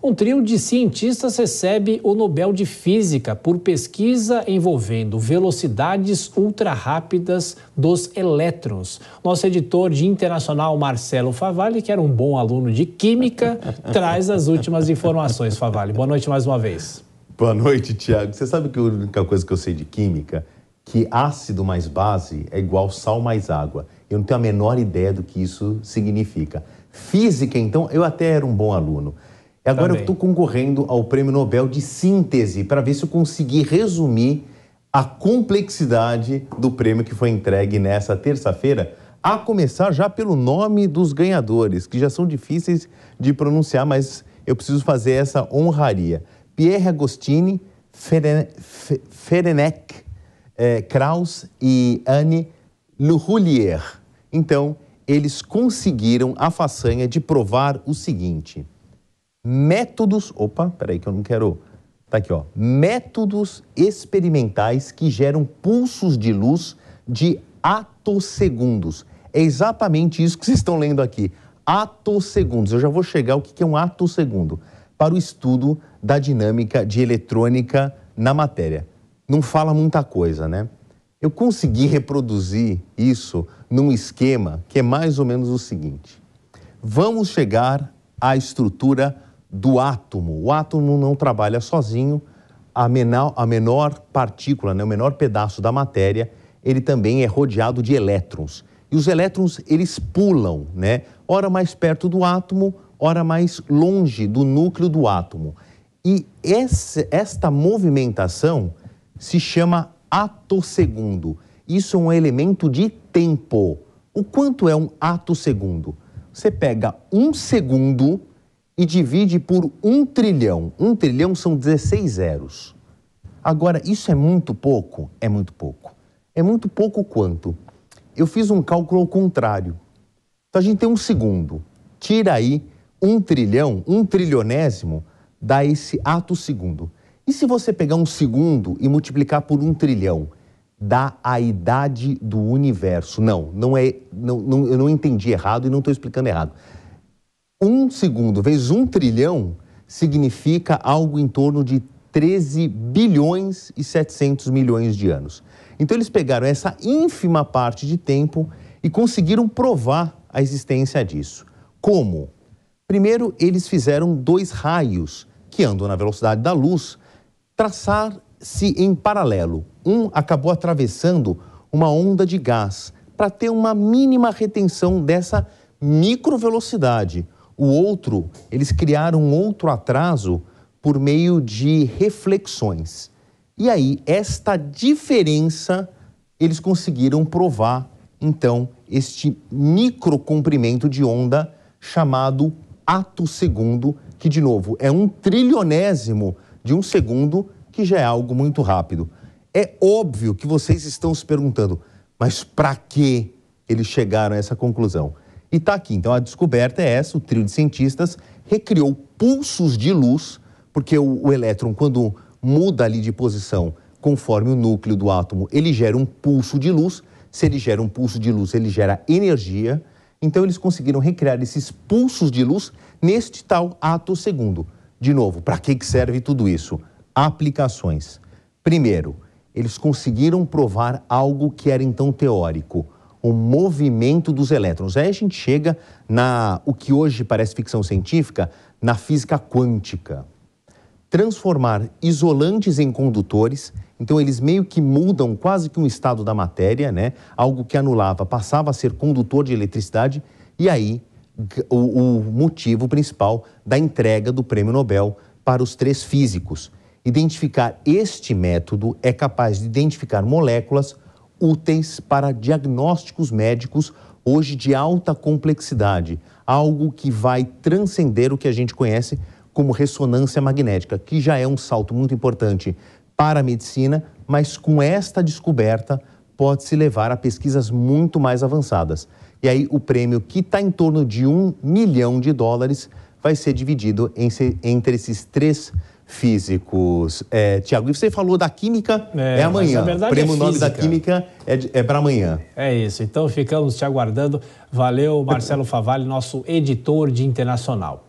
Um trio de cientistas recebe o Nobel de Física por pesquisa envolvendo velocidades ultrarrápidas dos elétrons. Nosso editor de internacional, Marcelo Favalli, que era um bom aluno de Química, traz as últimas informações, Favalli. Boa noite mais uma vez. Boa noite, Tiago. Você sabe que a única coisa que eu sei de Química é que ácido mais base é igual sal mais água. Eu não tenho a menor ideia do que isso significa. Física, então, eu até era um bom aluno. E agora Também. eu estou concorrendo ao Prêmio Nobel de Síntese para ver se eu consegui resumir a complexidade do prêmio que foi entregue nessa terça-feira, a começar já pelo nome dos ganhadores, que já são difíceis de pronunciar, mas eu preciso fazer essa honraria. Pierre Agostini, Ferenc Ferenec, eh, Kraus e Anne Luroulier. Então, eles conseguiram a façanha de provar o seguinte métodos. Opa, peraí que eu não quero. Tá aqui, ó. Métodos experimentais que geram pulsos de luz de atosegundos. É exatamente isso que vocês estão lendo aqui. Atosegundos. Eu já vou chegar ao que é um atosegundo para o estudo da dinâmica de eletrônica na matéria. Não fala muita coisa, né? Eu consegui reproduzir isso num esquema que é mais ou menos o seguinte: vamos chegar à estrutura do átomo. O átomo não trabalha sozinho, a menor, a menor partícula, né, o menor pedaço da matéria, ele também é rodeado de elétrons. E os elétrons, eles pulam, né? Ora mais perto do átomo, ora mais longe do núcleo do átomo. E esse, esta movimentação se chama atosegundo. Isso é um elemento de tempo. O quanto é um atosegundo? Você pega um segundo e divide por um trilhão. Um trilhão são 16 zeros. Agora, isso é muito pouco? É muito pouco. É muito pouco quanto? Eu fiz um cálculo ao contrário. Então a gente tem um segundo. Tira aí um trilhão, um trilionésimo, dá esse ato segundo. E se você pegar um segundo e multiplicar por um trilhão, dá a idade do universo. Não, não é. Não, não eu não entendi errado e não estou explicando errado um segundo vezes um trilhão significa algo em torno de 13 bilhões e 700 milhões de anos. Então eles pegaram essa ínfima parte de tempo e conseguiram provar a existência disso. Como? Primeiro, eles fizeram dois raios que andam na velocidade da luz traçar-se em paralelo. Um acabou atravessando uma onda de gás para ter uma mínima retenção dessa microvelocidade. velocidade o outro, eles criaram um outro atraso por meio de reflexões. E aí, esta diferença, eles conseguiram provar, então, este micro comprimento de onda chamado ato segundo, que, de novo, é um trilionésimo de um segundo, que já é algo muito rápido. É óbvio que vocês estão se perguntando, mas para que eles chegaram a essa conclusão? E está aqui. Então a descoberta é essa: o trio de cientistas recriou pulsos de luz, porque o, o elétron, quando muda ali de posição conforme o núcleo do átomo, ele gera um pulso de luz. Se ele gera um pulso de luz, ele gera energia. Então eles conseguiram recriar esses pulsos de luz neste tal ato segundo. De novo, para que serve tudo isso? Aplicações. Primeiro, eles conseguiram provar algo que era então teórico o movimento dos elétrons. Aí a gente chega na o que hoje parece ficção científica, na física quântica. Transformar isolantes em condutores, então eles meio que mudam quase que um estado da matéria, né? Algo que anulava, passava a ser condutor de eletricidade e aí o, o motivo principal da entrega do Prêmio Nobel para os três físicos. Identificar este método é capaz de identificar moléculas úteis para diagnósticos médicos hoje de alta complexidade, algo que vai transcender o que a gente conhece como ressonância magnética, que já é um salto muito importante para a medicina, mas com esta descoberta pode-se levar a pesquisas muito mais avançadas. E aí o prêmio, que está em torno de um milhão de dólares, vai ser dividido entre esses três físicos. É, Tiago, e você falou da química, é, é amanhã. O é prêmio é Nobel da Química é, é para amanhã. É isso, então ficamos te aguardando. Valeu, Marcelo Favalli, nosso editor de internacional.